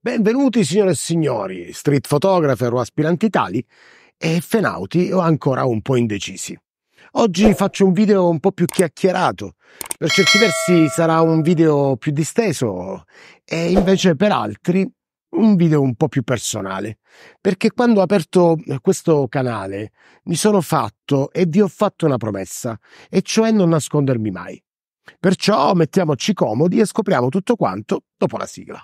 Benvenuti signore e signori, street photographer o aspiranti tali e fenauti o ancora un po' indecisi. Oggi eh. faccio un video un po' più chiacchierato, per certi versi sarà un video più disteso e invece per altri un video un po' più personale, perché quando ho aperto questo canale mi sono fatto e vi ho fatto una promessa, e cioè non nascondermi mai. Perciò mettiamoci comodi e scopriamo tutto quanto dopo la sigla.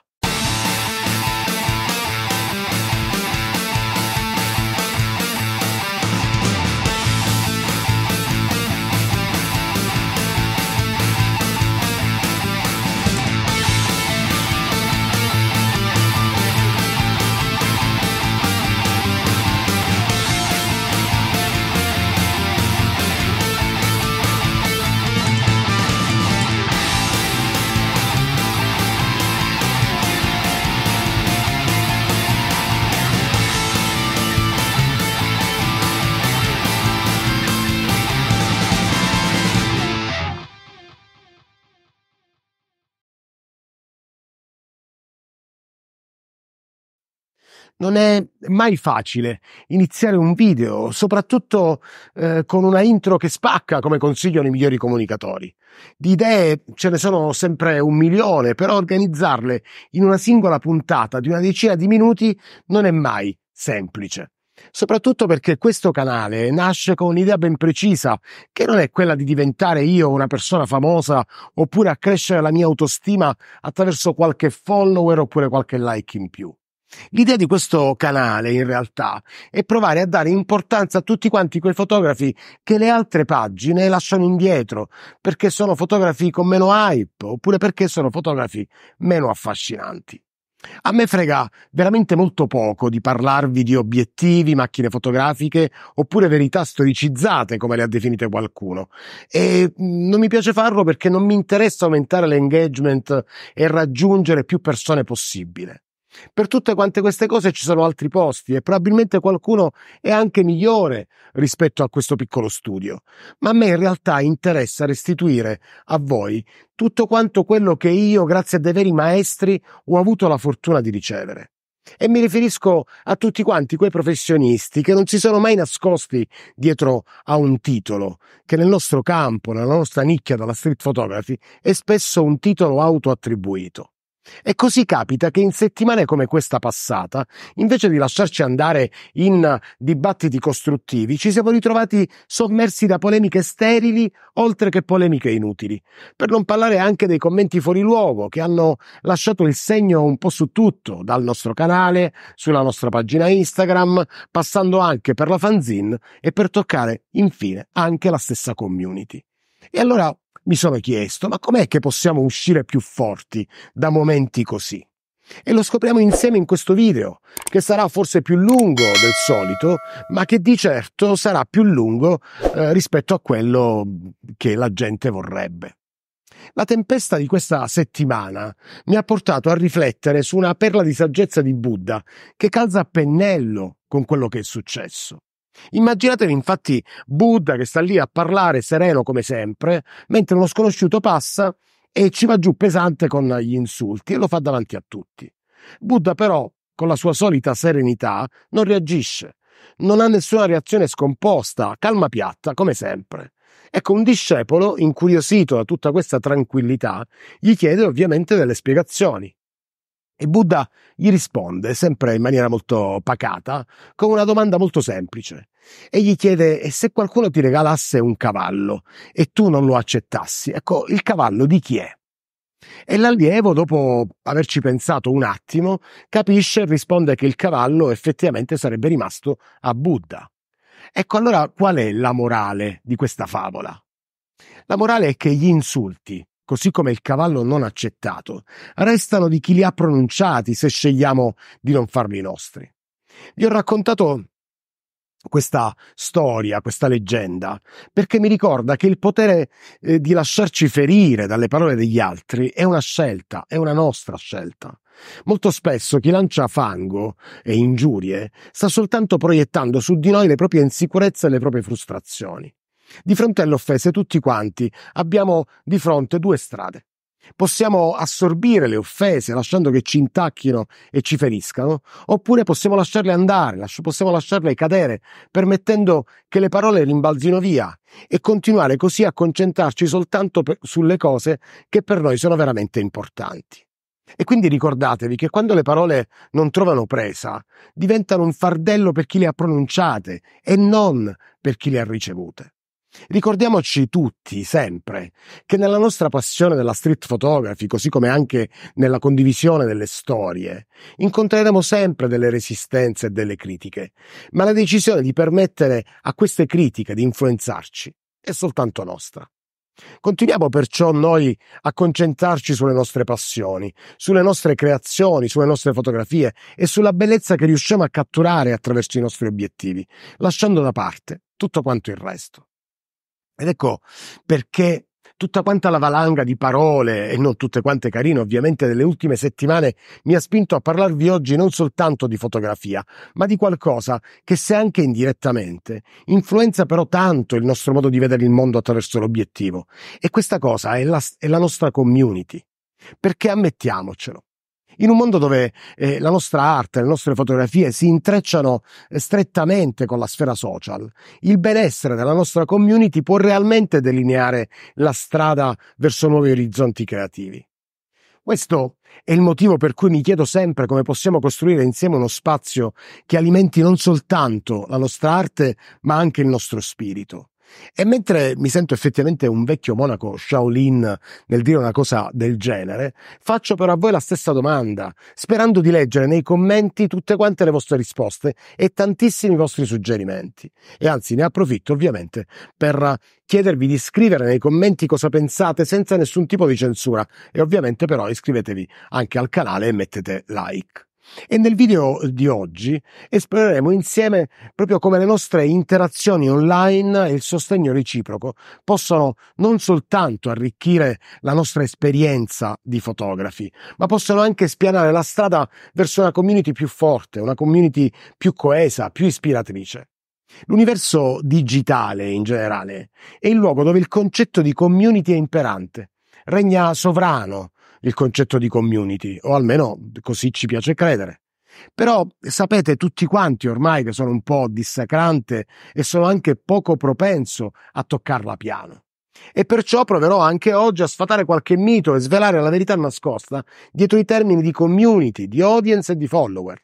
Non è mai facile iniziare un video, soprattutto eh, con una intro che spacca, come consigliano i migliori comunicatori. Di idee ce ne sono sempre un milione, però organizzarle in una singola puntata di una decina di minuti non è mai semplice soprattutto perché questo canale nasce con un'idea ben precisa, che non è quella di diventare io una persona famosa oppure accrescere la mia autostima attraverso qualche follower oppure qualche like in più. L'idea di questo canale, in realtà, è provare a dare importanza a tutti quanti quei fotografi che le altre pagine lasciano indietro, perché sono fotografi con meno hype, oppure perché sono fotografi meno affascinanti. A me frega veramente molto poco di parlarvi di obiettivi, macchine fotografiche oppure verità storicizzate, come le ha definite qualcuno. E mm, non mi piace farlo perché non mi interessa aumentare l'engagement e raggiungere più persone possibile. Per tutte quante queste cose ci sono altri posti e probabilmente qualcuno è anche migliore rispetto a questo piccolo studio, ma a me in realtà interessa restituire a voi tutto quanto quello che io, grazie a dei veri maestri, ho avuto la fortuna di ricevere. E mi riferisco a tutti quanti quei professionisti che non si sono mai nascosti dietro a un titolo, che nel nostro campo, nella nostra nicchia della street photography, è spesso un titolo autoattribuito. E così capita che in settimane come questa passata, invece di lasciarci andare in dibattiti costruttivi, ci siamo ritrovati sommersi da polemiche sterili, oltre che polemiche inutili. Per non parlare anche dei commenti fuori luogo, che hanno lasciato il segno un po' su tutto, dal nostro canale, sulla nostra pagina Instagram, passando anche per la fanzine e per toccare, infine, anche la stessa community. E allora mi sono chiesto, ma com'è che possiamo uscire più forti da momenti così? E lo scopriamo insieme in questo video, che sarà forse più lungo del solito, ma che di certo sarà più lungo eh, rispetto a quello che la gente vorrebbe. La tempesta di questa settimana mi ha portato a riflettere su una perla di saggezza di Buddha che calza a pennello con quello che è successo. Immaginatevi infatti Buddha che sta lì a parlare sereno come sempre, mentre uno sconosciuto passa e ci va giù pesante con gli insulti e lo fa davanti a tutti. Buddha però, con la sua solita serenità, non reagisce, non ha nessuna reazione scomposta, calma piatta come sempre. Ecco, un discepolo, incuriosito da tutta questa tranquillità, gli chiede ovviamente delle spiegazioni. E Buddha gli risponde, sempre in maniera molto pacata, con una domanda molto semplice. E gli chiede: E se qualcuno ti regalasse un cavallo e tu non lo accettassi, ecco, il cavallo di chi è? E l'allievo, dopo averci pensato un attimo, capisce e risponde che il cavallo effettivamente sarebbe rimasto a Buddha. Ecco allora qual è la morale di questa favola? La morale è che gli insulti, così ecco, come il cavallo non accettato, restano di chi li ha pronunciati se scegliamo di non farli nostri. Vi ho raccontato questa storia, questa leggenda, perché mi ricorda che il potere eh, di lasciarci ferire dalle parole degli altri è una scelta, è una nostra scelta. Molto spesso chi lancia fango e ingiurie sta soltanto proiettando su di noi le proprie insicurezze e le proprie frustrazioni. Di fronte alle offese tutti quanti abbiamo di fronte due strade. Possiamo assorbire le offese lasciando che ci intacchino e ci feriscano, oppure possiamo lasciarle andare, possiamo lasciarle cadere, permettendo che le parole rimbalzino via e continuare così a concentrarci soltanto per, sulle cose che per noi sono veramente importanti. E quindi ricordatevi che quando le parole non trovano presa, diventano un fardello per chi le ha pronunciate e non per chi le ha ricevute. Ricordiamoci tutti, sempre, che nella nostra passione della street photography, così come anche nella condivisione delle storie, incontreremo sempre delle resistenze e delle critiche, ma la decisione di permettere a queste critiche di influenzarci è soltanto nostra. Continuiamo perciò noi a concentrarci sulle nostre passioni, sulle nostre creazioni, sulle nostre fotografie e sulla bellezza che riusciamo a catturare attraverso i nostri obiettivi, lasciando da parte tutto quanto il resto. Ed ecco perché tutta quanta la valanga di parole, e non tutte quante carine ovviamente, delle ultime settimane mi ha spinto a parlarvi oggi non soltanto di fotografia, ma di qualcosa che, se anche indirettamente, influenza però tanto il nostro modo di vedere il mondo attraverso l'obiettivo. E questa cosa è la, è la nostra community. Perché ammettiamocelo, in un mondo dove eh, la nostra arte, le nostre fotografie si intrecciano eh, strettamente con la sfera social, il benessere della nostra community può realmente delineare la strada verso nuovi orizzonti creativi. Questo è il motivo per cui mi chiedo sempre come possiamo costruire insieme uno spazio che alimenti non soltanto la nostra arte, ma anche il nostro spirito. E mentre mi sento effettivamente un vecchio monaco Shaolin nel dire una cosa del genere, faccio però a voi la stessa domanda, sperando di leggere nei commenti tutte quante le vostre risposte e tantissimi vostri suggerimenti. E anzi, ne approfitto ovviamente per chiedervi di scrivere nei commenti cosa pensate senza nessun tipo di censura e ovviamente però iscrivetevi anche al canale e mettete like. E nel video di oggi esploreremo insieme proprio come le nostre interazioni online e il sostegno reciproco possono non soltanto arricchire la nostra esperienza di fotografi, ma possono anche spianare la strada verso una community più forte, una community più coesa, più ispiratrice. L'universo digitale in generale è il luogo dove il concetto di community è imperante, regna sovrano il concetto di community, o almeno così ci piace credere. Però sapete tutti quanti ormai che sono un po' dissacrante e sono anche poco propenso a toccarla piano. E perciò proverò anche oggi a sfatare qualche mito e svelare la verità nascosta dietro i termini di community, di audience e di follower.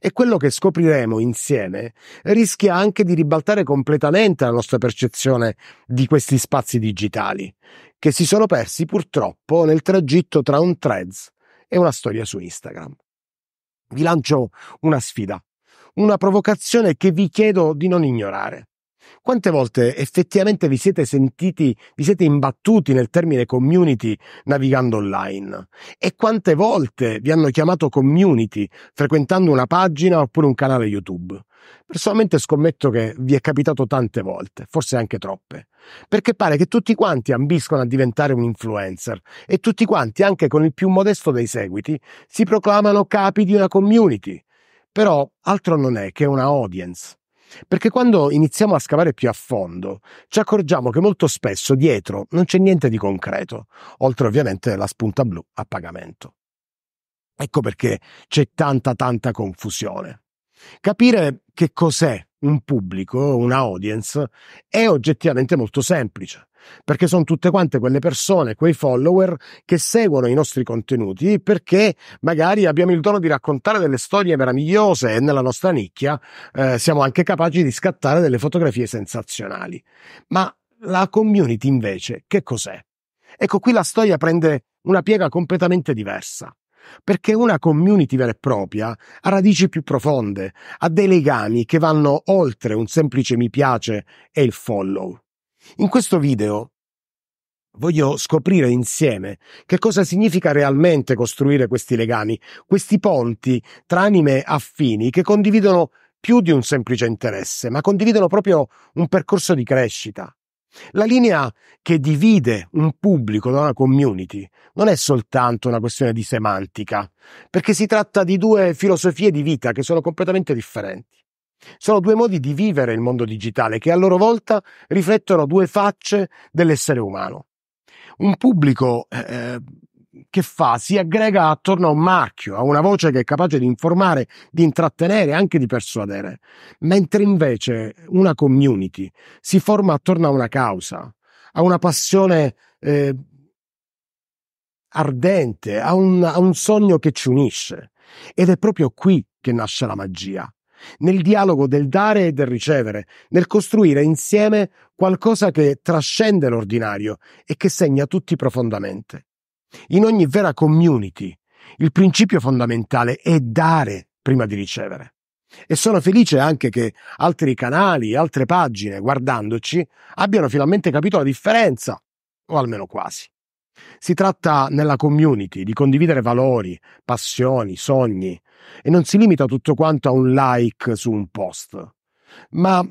E quello che scopriremo insieme rischia anche di ribaltare completamente la nostra percezione di questi spazi digitali, che si sono persi purtroppo nel tragitto tra un threads e una storia su Instagram. Vi lancio una sfida, una provocazione che vi chiedo di non ignorare. Quante volte effettivamente vi siete sentiti, vi siete imbattuti nel termine community navigando online? E quante volte vi hanno chiamato community frequentando una pagina oppure un canale YouTube? Personalmente scommetto che vi è capitato tante volte, forse anche troppe, perché pare che tutti quanti ambiscono a diventare un influencer e tutti quanti, anche con il più modesto dei seguiti, si proclamano capi di una community. Però altro non è che una audience. Perché quando iniziamo a scavare più a fondo, ci accorgiamo che molto spesso dietro non c'è niente di concreto, oltre ovviamente la spunta blu a pagamento. Ecco perché c'è tanta tanta confusione. Capire che cos'è un pubblico, una audience, è oggettivamente molto semplice, perché sono tutte quante quelle persone, quei follower che seguono i nostri contenuti perché magari abbiamo il dono di raccontare delle storie meravigliose e nella nostra nicchia eh, siamo anche capaci di scattare delle fotografie sensazionali. Ma la community invece che cos'è? Ecco qui la storia prende una piega completamente diversa perché una community vera e propria ha radici più profonde, ha dei legami che vanno oltre un semplice mi piace e il follow. In questo video voglio scoprire insieme che cosa significa realmente costruire questi legami, questi ponti tra anime affini che condividono più di un semplice interesse, ma condividono proprio un percorso di crescita. La linea che divide un pubblico da una community non è soltanto una questione di semantica, perché si tratta di due filosofie di vita che sono completamente differenti. Sono due modi di vivere il mondo digitale che a loro volta riflettono due facce dell'essere umano. Un pubblico eh, eh che fa si aggrega attorno a un marchio, a una voce che è capace di informare, di intrattenere, anche di persuadere, mentre invece una community si forma attorno a una causa, a una passione eh, ardente, a un, a un sogno che ci unisce. Ed è proprio qui che nasce la magia, nel dialogo del dare e del ricevere, nel costruire insieme qualcosa che trascende l'ordinario e che segna tutti profondamente. In ogni vera community il principio fondamentale è dare prima di ricevere. E sono felice anche che altri canali, altre pagine, guardandoci, abbiano finalmente capito la differenza, o almeno quasi. Si tratta nella community di condividere valori, passioni, sogni e non si limita tutto quanto a un like su un post, ma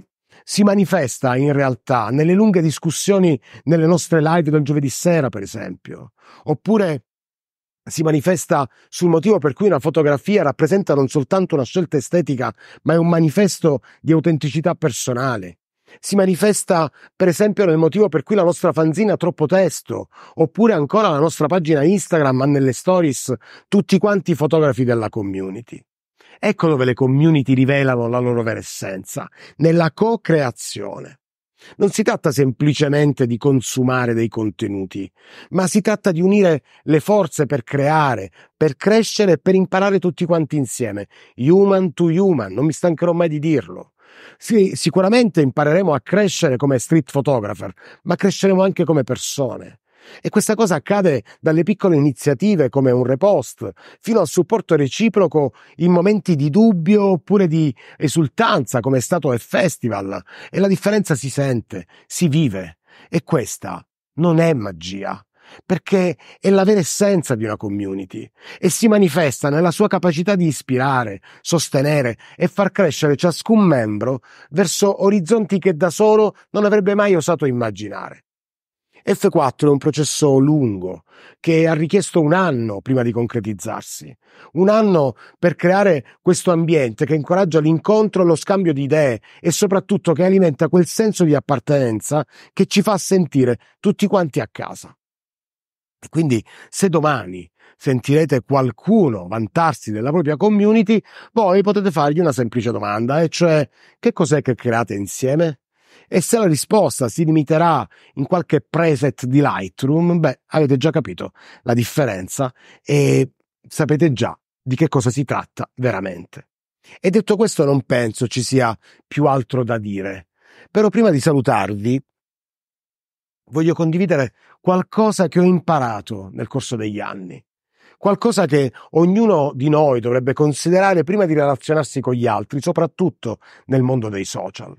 si manifesta in realtà nelle lunghe discussioni nelle nostre live del giovedì sera, per esempio, oppure si manifesta sul motivo per cui una fotografia rappresenta non soltanto una scelta estetica, ma è un manifesto di autenticità personale. Si manifesta, per esempio, nel motivo per cui la nostra fanzina ha troppo testo, oppure ancora la nostra pagina Instagram ha nelle stories tutti quanti i fotografi della community. Ecco dove le community rivelano la loro vera essenza, nella co-creazione. Non si tratta semplicemente di consumare dei contenuti, ma si tratta di unire le forze per creare, per crescere e per imparare tutti quanti insieme, human to human, non mi stancherò mai di dirlo. Sì, sicuramente impareremo a crescere come street photographer, ma cresceremo anche come persone. E questa cosa accade dalle piccole iniziative come un repost, fino al supporto reciproco in momenti di dubbio oppure di esultanza come è stato il festival. E la differenza si sente, si vive. E questa non è magia perché è la vera essenza di una community e si manifesta nella sua capacità di ispirare, sostenere e far crescere ciascun membro verso orizzonti che da solo non avrebbe mai osato immaginare. F4 è un processo lungo che ha richiesto un anno prima di concretizzarsi, un anno per creare questo ambiente che incoraggia l'incontro lo scambio di idee e soprattutto che alimenta quel senso di appartenenza che ci fa sentire tutti quanti a casa. E quindi se domani sentirete qualcuno vantarsi della propria community, voi potete fargli una semplice domanda, e cioè che cos'è che create insieme? e se la risposta si limiterà in qualche preset di Lightroom, beh, avete già capito la differenza e sapete già di che cosa si tratta veramente. E detto questo non penso ci sia più altro da dire, però prima di salutarvi voglio condividere qualcosa che ho imparato nel corso degli anni, qualcosa che ognuno di noi dovrebbe considerare prima di relazionarsi con gli altri, soprattutto nel mondo dei social.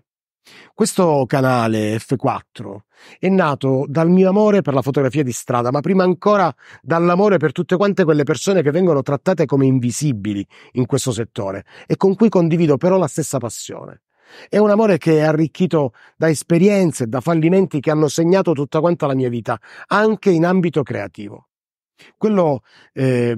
Questo canale F4 è nato dal mio amore per la fotografia di strada, ma prima ancora dall'amore per tutte quante quelle persone che vengono trattate come invisibili in questo settore e con cui condivido però la stessa passione. È un amore che è arricchito da esperienze e da fallimenti che hanno segnato tutta quanta la mia vita, anche in ambito creativo. Quello eh,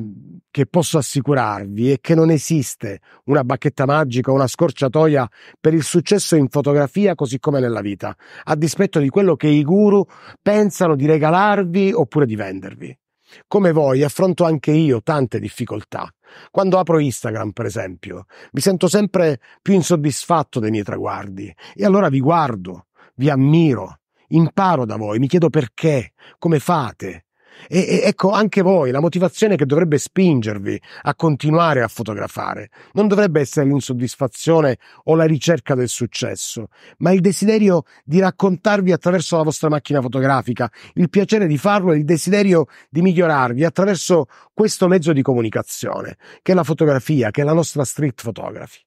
che posso assicurarvi è che non esiste una bacchetta magica o una scorciatoia per il successo in fotografia così come nella vita, a dispetto di quello che i guru pensano di regalarvi oppure di vendervi. Come voi affronto anche io tante difficoltà. Quando apro Instagram, per esempio, mi sento sempre più insoddisfatto dei miei traguardi e allora vi guardo, vi ammiro, imparo da voi, mi chiedo perché, come fate, e, e, ecco anche voi la motivazione che dovrebbe spingervi a continuare a fotografare. Non dovrebbe essere l'insoddisfazione o la ricerca del successo, ma il desiderio di raccontarvi attraverso la vostra macchina fotografica, il piacere di farlo e il desiderio di migliorarvi attraverso questo mezzo di comunicazione, che è la fotografia, che è la nostra street photography.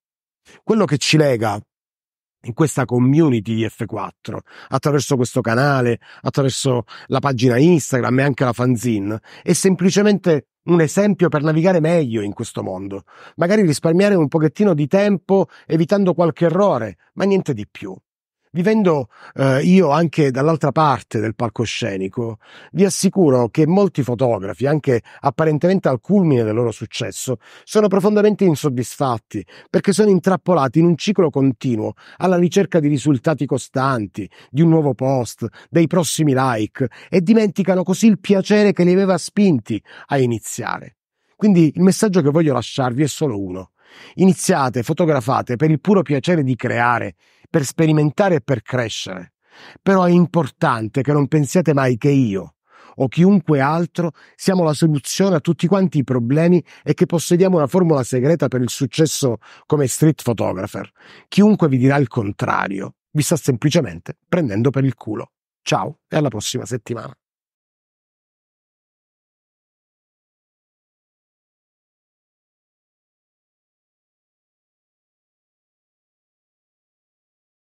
Quello che ci lega in questa community di F4, attraverso questo canale, attraverso la pagina Instagram e anche la fanzine, è semplicemente un esempio per navigare meglio in questo mondo, magari risparmiare un pochettino di tempo evitando qualche errore, ma niente di più. Vivendo eh, io anche dall'altra parte del palcoscenico, vi assicuro che molti fotografi, anche apparentemente al culmine del loro successo, sono profondamente insoddisfatti perché sono intrappolati in un ciclo continuo alla ricerca di risultati costanti, di un nuovo post, dei prossimi like e dimenticano così il piacere che li aveva spinti a iniziare. Quindi il messaggio che voglio lasciarvi è solo uno. Iniziate, fotografate per il puro piacere di creare per sperimentare e per crescere. Però è importante che non pensiate mai che io o chiunque altro siamo la soluzione a tutti quanti i problemi e che possediamo una formula segreta per il successo come street photographer. Chiunque vi dirà il contrario vi sta semplicemente prendendo per il culo. Ciao e alla prossima settimana.